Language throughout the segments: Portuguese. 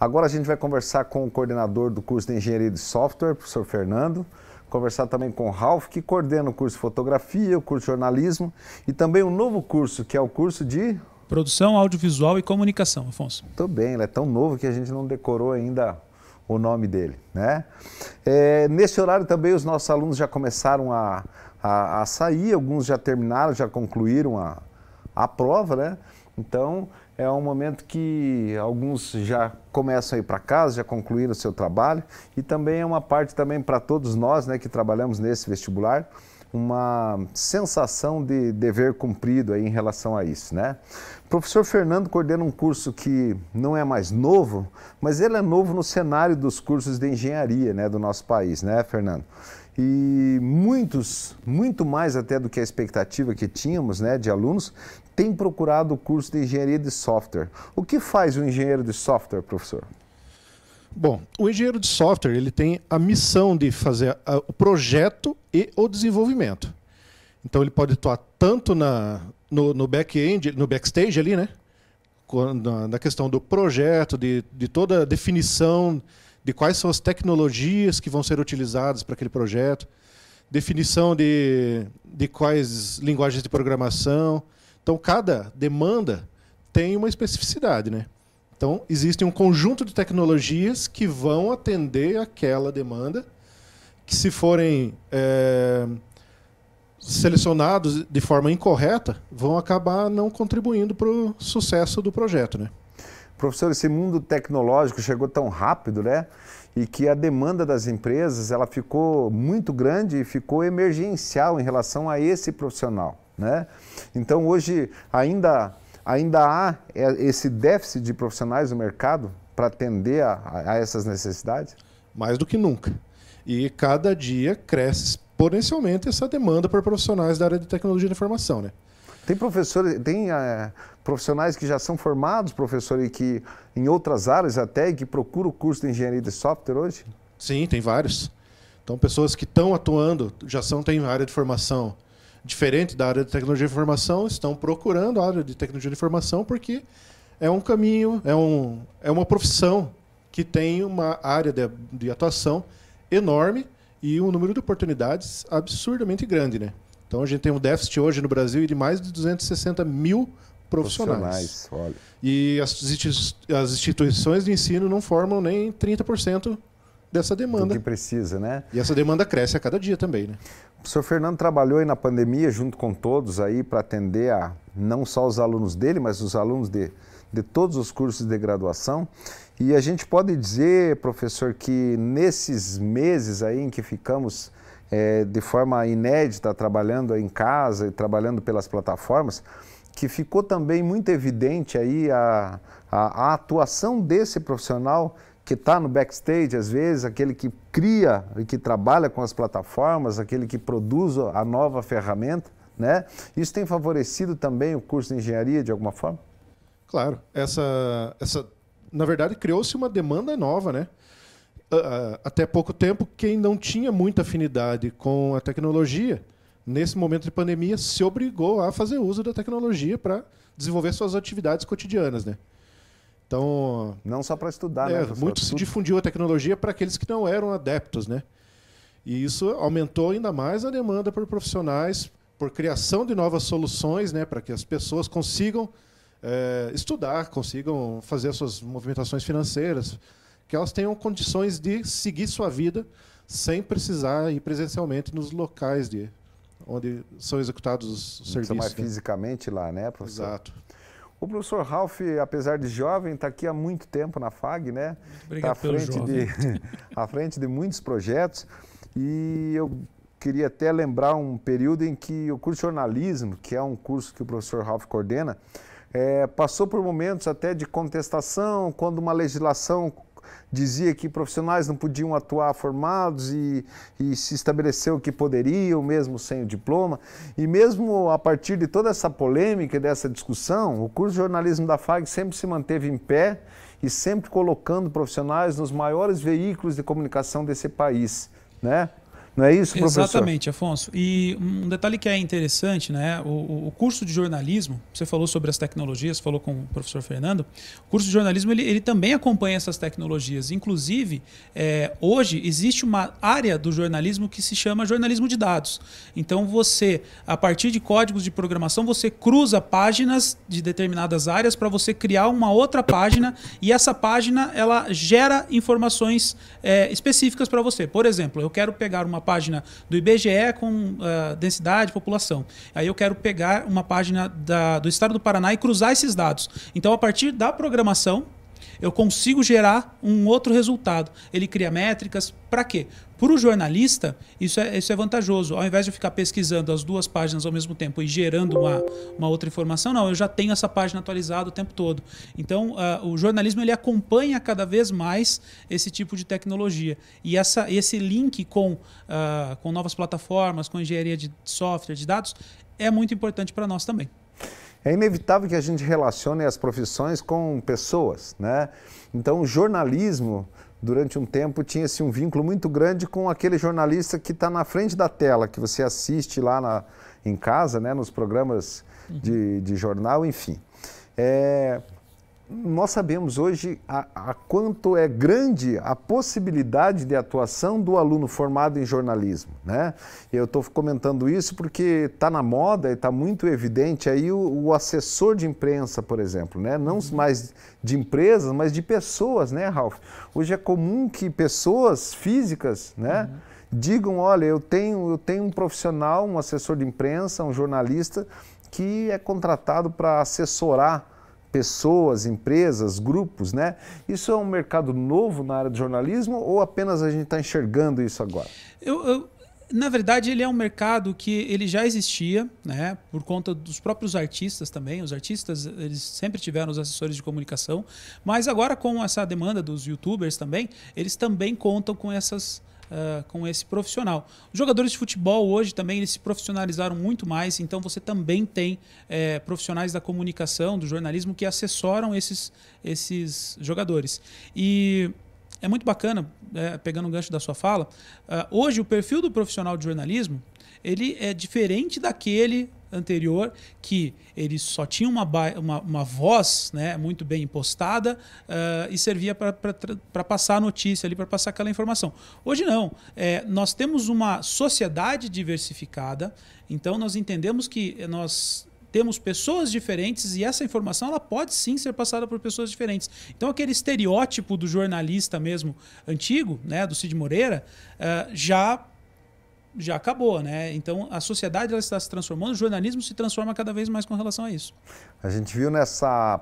Agora a gente vai conversar com o coordenador do curso de Engenharia de Software, o professor Fernando, conversar também com o Ralf, que coordena o curso de Fotografia, o curso de Jornalismo e também um novo curso, que é o curso de... Produção Audiovisual e Comunicação, Afonso. Muito bem, ele é tão novo que a gente não decorou ainda o nome dele. Né? É, nesse horário também os nossos alunos já começaram a, a, a sair, alguns já terminaram, já concluíram a, a prova, né? Então, é um momento que alguns já começam a ir para casa, já concluíram o seu trabalho e também é uma parte também para todos nós, né, que trabalhamos nesse vestibular, uma sensação de dever cumprido aí em relação a isso, né? O professor Fernando coordena um curso que não é mais novo, mas ele é novo no cenário dos cursos de engenharia, né, do nosso país, né, Fernando? E muitos, muito mais até do que a expectativa que tínhamos, né, de alunos, tem procurado o curso de engenharia de software. O que faz o engenheiro de software, professor? Bom, o engenheiro de software ele tem a missão de fazer a, ah, o projeto e o desenvolvimento. Então ele pode atuar tanto na, no, no back-end, no backstage ali, né? Na, na, questão do projeto, de, de toda a definição de quais são as tecnologias que vão ser utilizadas para aquele projeto, definição de, de quais linguagens de programação, então, cada demanda tem uma especificidade, né? Então, existe um conjunto de tecnologias que vão atender aquela demanda, que se forem é, selecionados de forma incorreta, vão acabar não contribuindo para o sucesso do projeto, né? Professor, esse mundo tecnológico chegou tão rápido, né? E que a demanda das empresas ela ficou muito grande e ficou emergencial em relação a esse profissional. Né? Então hoje ainda, ainda há é, esse déficit de profissionais no mercado para atender a, a essas necessidades? Mais do que nunca. E cada dia cresce exponencialmente essa demanda por profissionais da área de tecnologia da informação. Né? Tem professores, tem é, profissionais que já são formados, professor, e que em outras áreas até, que procuram o curso de engenharia de software hoje? Sim, tem vários. Então, pessoas que estão atuando já são, têm área de formação diferente da área de tecnologia de informação, estão procurando a área de tecnologia de informação porque é um caminho, é, um, é uma profissão que tem uma área de, de atuação enorme e um número de oportunidades absurdamente grande. Né? Então a gente tem um déficit hoje no Brasil de mais de 260 mil profissionais. profissionais e as, as instituições de ensino não formam nem 30% dessa demanda. Do que precisa, né? E essa demanda cresce a cada dia também, né? O senhor Fernando trabalhou aí na pandemia junto com todos aí para atender a não só os alunos dele, mas os alunos de, de todos os cursos de graduação. E a gente pode dizer, professor, que nesses meses aí em que ficamos é, de forma inédita trabalhando em casa e trabalhando pelas plataformas, que ficou também muito evidente aí a, a, a atuação desse profissional que está no backstage, às vezes, aquele que cria e que trabalha com as plataformas, aquele que produz a nova ferramenta, né? Isso tem favorecido também o curso de engenharia de alguma forma? Claro, essa, essa na verdade criou-se uma demanda nova, né? Ah, ah, até pouco tempo, quem não tinha muita afinidade com a tecnologia, nesse momento de pandemia, se obrigou a fazer uso da tecnologia para desenvolver suas atividades cotidianas, né? Então. Não só para estudar, é, né? Muito se difundiu a tecnologia para aqueles que não eram adeptos, né? E isso aumentou ainda mais a demanda por profissionais, por criação de novas soluções, né? Para que as pessoas consigam é, estudar, consigam fazer suas movimentações financeiras, que elas tenham condições de seguir sua vida sem precisar ir presencialmente nos locais de onde são executados os serviços. mais né? fisicamente lá, né, professor? Exato. O professor Ralph, apesar de jovem, está aqui há muito tempo na FAG, né? Obrigado tá à frente, jovem. de, à frente de muitos projetos. E eu queria até lembrar um período em que o curso de jornalismo, que é um curso que o professor Ralph coordena, é, passou por momentos até de contestação, quando uma legislação dizia que profissionais não podiam atuar formados e, e se estabeleceu que poderiam, mesmo sem o diploma. E mesmo a partir de toda essa polêmica e dessa discussão, o curso de jornalismo da FAG sempre se manteve em pé e sempre colocando profissionais nos maiores veículos de comunicação desse país. Né? Não é isso, professor? Exatamente, Afonso. E um detalhe que é interessante, né? O, o curso de jornalismo, você falou sobre as tecnologias, falou com o professor Fernando. O curso de jornalismo ele, ele também acompanha essas tecnologias. Inclusive, é, hoje existe uma área do jornalismo que se chama jornalismo de dados. Então você, a partir de códigos de programação, você cruza páginas de determinadas áreas para você criar uma outra página e essa página ela gera informações é, específicas para você. Por exemplo, eu quero pegar uma uma página do IBGE com uh, densidade, população. Aí eu quero pegar uma página da, do estado do Paraná e cruzar esses dados. Então, a partir da programação, eu consigo gerar um outro resultado. Ele cria métricas. Para quê? Para o jornalista, isso é, isso é vantajoso. Ao invés de eu ficar pesquisando as duas páginas ao mesmo tempo e gerando uma, uma outra informação, não, eu já tenho essa página atualizada o tempo todo. Então, uh, o jornalismo ele acompanha cada vez mais esse tipo de tecnologia. E essa, esse link com, uh, com novas plataformas, com engenharia de software, de dados, é muito importante para nós também. É inevitável que a gente relacione as profissões com pessoas, né? Então, o jornalismo, durante um tempo, tinha-se um vínculo muito grande com aquele jornalista que está na frente da tela, que você assiste lá na, em casa, né? Nos programas de, de jornal, enfim. É, nós sabemos hoje a, a, quanto é grande a possibilidade de atuação do aluno formado em jornalismo, né? Eu estou comentando isso porque está na moda e está muito evidente aí o, o, assessor de imprensa, por exemplo, né? Não uhum. mais de empresas, mas de pessoas, né, Ralph? Hoje é comum que pessoas físicas, né? Uhum digam, olha, eu tenho, eu tenho um profissional, um assessor de imprensa, um jornalista que é contratado para assessorar pessoas, empresas, grupos, né? Isso é um mercado novo na área do jornalismo ou apenas a gente está enxergando isso agora? Eu, eu, na verdade, ele é um mercado que ele já existia, né? Por conta dos próprios artistas também. Os artistas eles sempre tiveram os assessores de comunicação, mas agora com essa demanda dos YouTubers também, eles também contam com essas uh, com esse profissional. Os jogadores de futebol hoje também eles se profissionalizaram muito mais, então você também tem eh, profissionais da comunicação, do jornalismo que assessoram esses, esses jogadores. E é muito bacana, né, pegando o gancho da sua fala, uh, hoje o perfil do profissional de jornalismo ele é diferente daquele anterior que ele só tinha uma, uma, uma voz né, muito bem impostada uh, e servia para passar a notícia ali, para passar aquela informação. Hoje não. É, nós temos uma sociedade diversificada, então nós entendemos que nós temos pessoas diferentes e essa informação ela pode sim ser passada por pessoas diferentes. Então aquele estereótipo do jornalista mesmo antigo, né, do Cid Moreira, uh, já já acabou, né? Então a sociedade ela está se transformando, o jornalismo se transforma cada vez mais com relação a isso. A gente viu nessa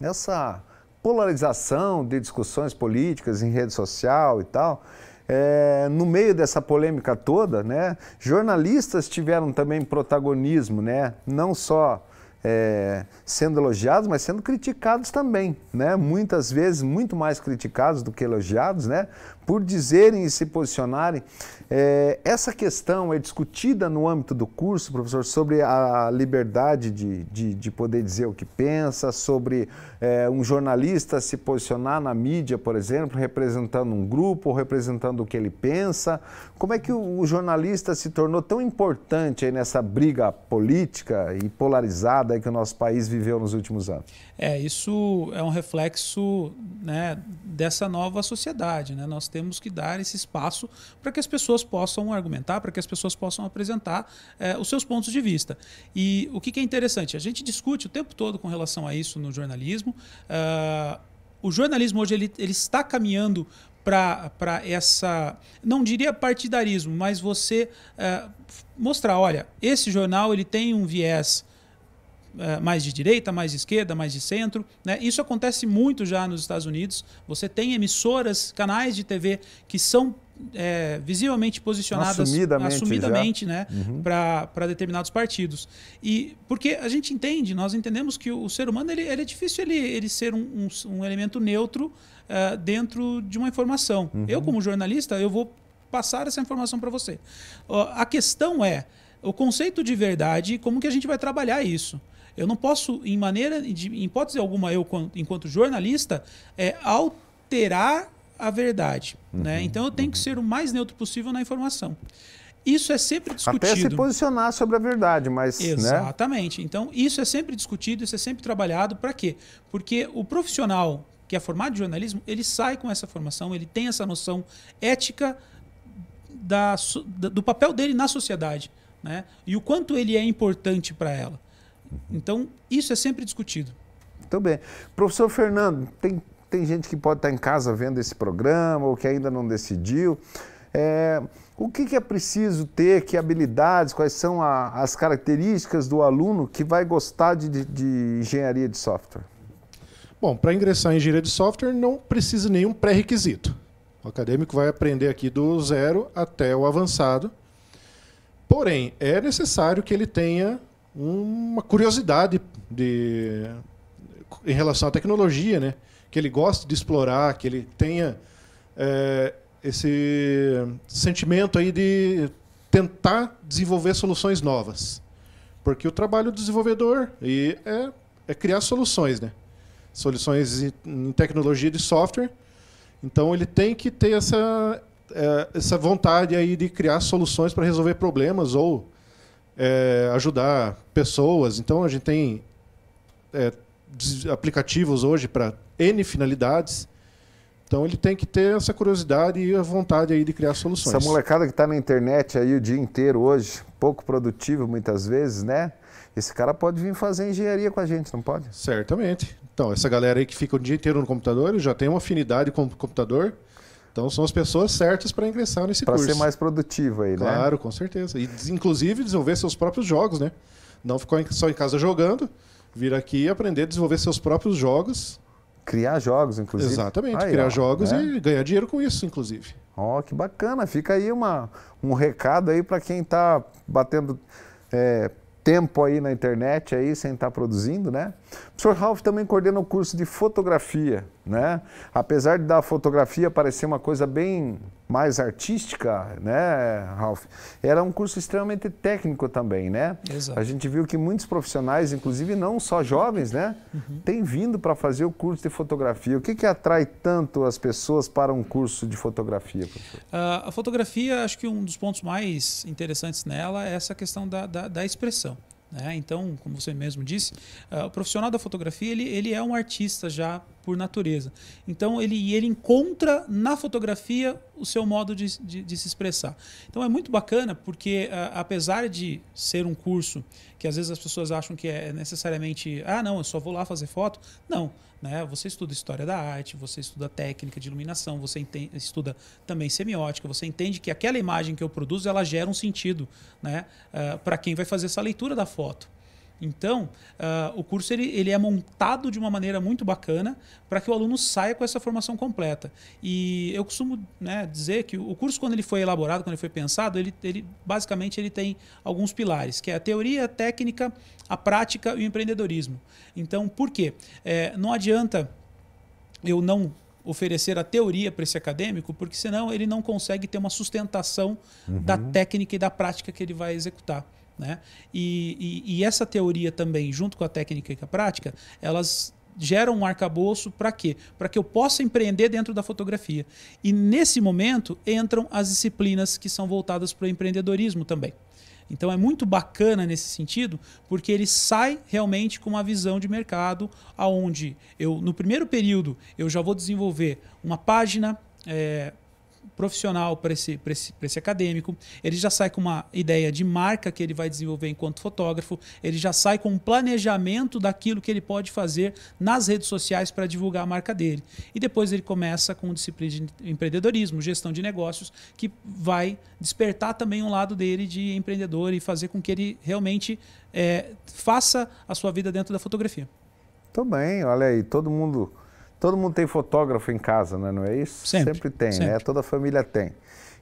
nessa polarização de discussões políticas em rede social e tal. É, no meio dessa polêmica toda, né, jornalistas tiveram também protagonismo, né, não só é, sendo elogiados, mas sendo criticados também, né? Muitas vezes muito mais criticados do que elogiados, né? por dizerem e se posicionarem. É, essa questão é discutida no âmbito do curso, professor, sobre a liberdade de, de, de poder dizer o que pensa, sobre é, um jornalista se posicionar na mídia, por exemplo, representando um grupo ou representando o que ele pensa. Como é que o, o jornalista se tornou tão importante nessa briga política e polarizada que o nosso país viveu nos últimos anos? É, isso é um reflexo né, dessa nova sociedade. Né? Nós temos que dar esse espaço para que as pessoas possam argumentar, para que as pessoas possam apresentar é, os seus pontos de vista. E o que, que, é interessante? A gente discute o tempo todo com relação a isso no jornalismo. Uh, o jornalismo hoje ele, ele está caminhando para essa, não diria partidarismo, mas você uh, mostrar, olha, esse jornal ele tem um viés é, mais de direita, mais de esquerda, mais de centro. Né? Isso acontece muito já nos Estados Unidos. Você tem emissoras, canais de TV que são é, visivelmente posicionadas assumidamente, assumidamente né, uhum. para determinados partidos. E porque a gente entende, nós entendemos que o, ser humano ele, ele, é difícil ele, ele ser um, um, um elemento neutro uh, dentro de uma informação. Uhum. Eu, como jornalista, eu vou passar essa informação para você. Uh, a questão é o conceito de verdade, como que a gente vai trabalhar isso? Eu não posso, em maneira, de, em hipótese alguma, eu, enquanto jornalista, é, alterar a verdade. Né? Uhum, né? Então eu tenho uhum. que ser o mais neutro possível na informação. Isso é sempre discutido. Até se posicionar sobre a verdade, mas. Né? Exatamente. Né? Então, isso é sempre discutido, isso é sempre trabalhado. Para quê? Porque o profissional que é formado de jornalismo, ele sai com essa formação, ele tem essa noção ética da, do papel dele na sociedade. Né? E o quanto ele é importante para ela. Então, isso é sempre discutido. Muito então, bem. Professor Fernando, tem, tem gente que pode estar em casa vendo esse programa ou que ainda não decidiu. É, o que, que, é preciso ter, que habilidades, quais são a, as características do aluno que vai gostar de, de, de engenharia de software? Bom, para ingressar em engenharia de software não precisa nenhum pré-requisito. O acadêmico vai aprender aqui do zero até o avançado. Porém, é necessário que ele tenha uma curiosidade de, em relação à tecnologia, né? que ele goste de explorar, que ele tenha é, esse sentimento aí de tentar desenvolver soluções novas. Porque o trabalho do desenvolvedor e é, é criar soluções, né? soluções em tecnologia de software. Então ele tem que ter essa, é, essa vontade aí de criar soluções para resolver problemas ou é, ajudar pessoas. Então a gente tem é, aplicativos hoje para N finalidades. Então ele tem que ter essa curiosidade e a vontade aí de criar soluções. Essa molecada que está na internet aí o dia inteiro hoje, pouco produtivo muitas vezes, né? Esse cara pode vir fazer engenharia com a gente, não pode? Certamente. Então, essa galera aí que fica o dia inteiro no computador, já tem uma afinidade com o computador. Então são as pessoas certas para ingressar nesse pra curso. Para ser mais produtivo aí, né? Claro, com certeza. E inclusive desenvolver seus próprios jogos, né? Não ficar só em casa jogando, vir aqui e aprender a desenvolver seus próprios jogos. Criar jogos, inclusive. Exatamente, aí, criar ó, jogos né? e ganhar dinheiro com isso, inclusive. Ó, oh, que bacana. Fica aí uma, um recado aí para quem está batendo é, tempo aí na internet aí, sem estar tá produzindo, né? O professor Ralph também coordena o curso de fotografia né? Apesar de da fotografia parecer uma coisa bem mais artística, né, Ralph? Era um curso extremamente técnico também, né? Exato. A gente viu que muitos profissionais, inclusive não só jovens, né, uhum. têm vindo para fazer o curso de fotografia. O que, que atrai tanto as pessoas para um curso de fotografia? Uh, a fotografia, acho que um dos pontos mais interessantes nela é essa questão da, da, da expressão. Né? Então, como você mesmo disse, uh, o profissional da fotografia ele, ele é um artista já por natureza. Então ele, ele encontra na fotografia o seu modo de, de, de se expressar. Então é muito bacana porque a, ah, apesar de ser um curso que às vezes as pessoas acham que é necessariamente ah não eu só vou lá fazer foto não né você estuda história da arte você estuda técnica de iluminação você entende, estuda também semiótica você entende que aquela imagem que eu produzo ela gera um sentido né uh, ah, para quem vai fazer essa leitura da foto então, uh, o curso ele, ele é montado de uma maneira muito bacana para que o aluno saia com essa formação completa. E eu costumo né, dizer que o curso, quando ele foi elaborado, quando ele foi pensado, ele, ele basicamente ele tem alguns pilares, que é a teoria, a técnica, a prática e o empreendedorismo. Então, por quê? É, não adianta eu não oferecer a teoria para esse acadêmico, porque senão ele não consegue ter uma sustentação uhum. da técnica e da prática que ele vai executar. Né? E, e, e essa teoria também, junto com a técnica e com a prática, elas geram um arcabouço para quê? Para que eu possa empreender dentro da fotografia. E nesse momento entram as disciplinas que são voltadas para o empreendedorismo também. Então é muito bacana nesse sentido, porque ele sai realmente com uma visão de mercado, aonde eu no primeiro período eu já vou desenvolver uma página é, profissional para esse, esse, esse acadêmico, ele já sai com uma ideia de marca que ele vai desenvolver enquanto fotógrafo, ele já sai com um planejamento daquilo que ele pode fazer nas redes sociais para divulgar a marca dele. E depois ele começa com disciplina de empreendedorismo, gestão de negócios, que vai despertar também um lado dele de empreendedor e fazer com que ele realmente é, faça a sua vida dentro da fotografia. Também, olha aí, todo mundo Todo mundo tem fotógrafo em casa, né? não é isso? Sempre, sempre tem, né? sempre. Né? toda família tem.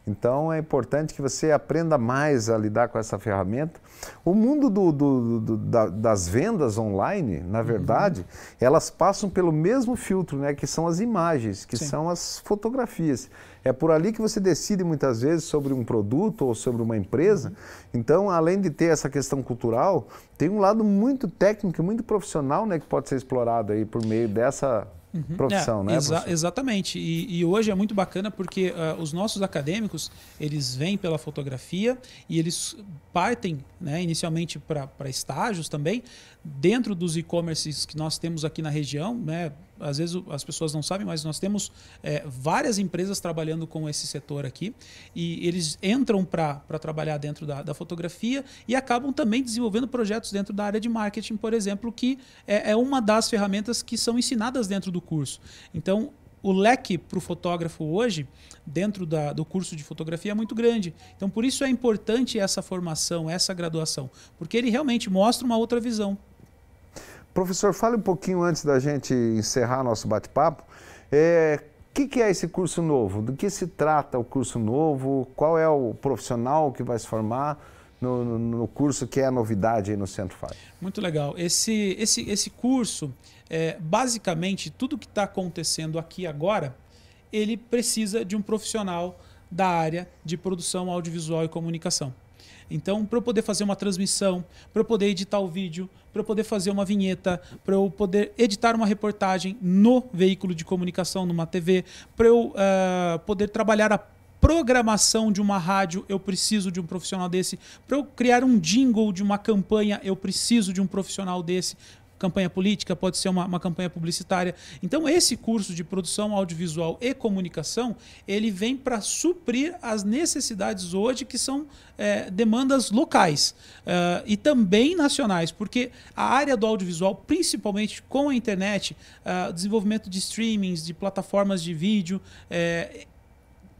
Então é importante que você aprenda mais a lidar com essa ferramenta. O mundo do, do, do, das vendas online, na uhum. verdade, uhum. elas passam pelo mesmo filtro, né? que são as imagens, que Sim. são as fotografias. É por ali que você decide muitas vezes sobre um produto ou sobre uma empresa. Uhum. Então, além de ter essa questão cultural, tem um lado muito técnico, muito profissional né? que pode ser explorado aí por meio dessa uhum. profissão, é, né? Exa exatamente. E, e, hoje é muito bacana porque uh, os nossos acadêmicos eles vêm pela fotografia e eles partem, né, inicialmente para estágios também dentro dos e-commerces que nós temos aqui na região, né? às vezes as pessoas não sabem, mas nós temos é, várias empresas trabalhando com esse setor aqui e eles entram para trabalhar dentro da, da, fotografia e acabam também desenvolvendo projetos dentro da área de marketing, por exemplo, que é, é uma das ferramentas que são ensinadas dentro do curso. Então, o leque para o fotógrafo hoje, dentro da, do curso de fotografia, é muito grande. Então, por isso é importante essa formação, essa graduação, porque ele realmente mostra uma outra visão Professor, fale um pouquinho antes da gente encerrar nosso bate-papo. É, o que, que, é esse curso novo? Do que se trata o curso novo? Qual é o profissional que vai se formar no, no, no curso que é a novidade no Centro Fábio? Muito legal. Esse, esse, esse curso, é, basicamente, tudo que está acontecendo aqui agora, ele precisa de um profissional da área de produção audiovisual e comunicação. Então, para eu poder fazer uma transmissão, para eu poder editar o vídeo, para eu poder fazer uma vinheta, para eu poder editar uma reportagem no veículo de comunicação, numa TV, para eu uh, poder trabalhar a programação de uma rádio, eu preciso de um profissional desse. Para eu criar um jingle de uma campanha, eu preciso de um profissional desse campanha política, pode ser uma, uma campanha publicitária. Então, esse curso de produção audiovisual e comunicação, ele vem para suprir as necessidades hoje que são é, demandas locais uh, e também nacionais, porque a área do audiovisual, principalmente com a internet, uh, desenvolvimento de streamings, de plataformas de vídeo, é,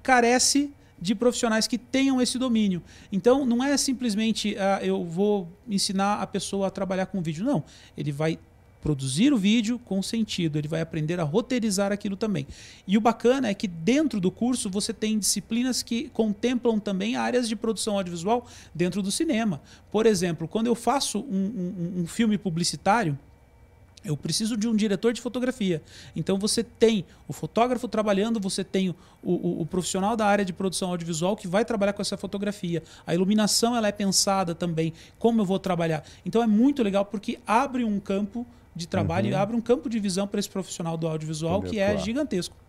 carece de profissionais que tenham esse domínio. Então, não é simplesmente ah, eu vou ensinar a pessoa a trabalhar com vídeo. Não. Ele vai produzir o vídeo com sentido, ele vai aprender a roteirizar aquilo também. E o bacana é que dentro do curso você tem disciplinas que contemplam também áreas de produção audiovisual dentro do cinema. Por exemplo, quando eu faço um, um, um filme publicitário, eu preciso de um diretor de fotografia. Então você tem o fotógrafo trabalhando, você tem o, o, o, profissional da área de produção audiovisual que vai trabalhar com essa fotografia. A iluminação ela é pensada também, como eu vou trabalhar. Então é muito legal porque abre um campo de trabalho uhum. e abre um campo de visão para esse profissional do audiovisual que é claro. gigantesco.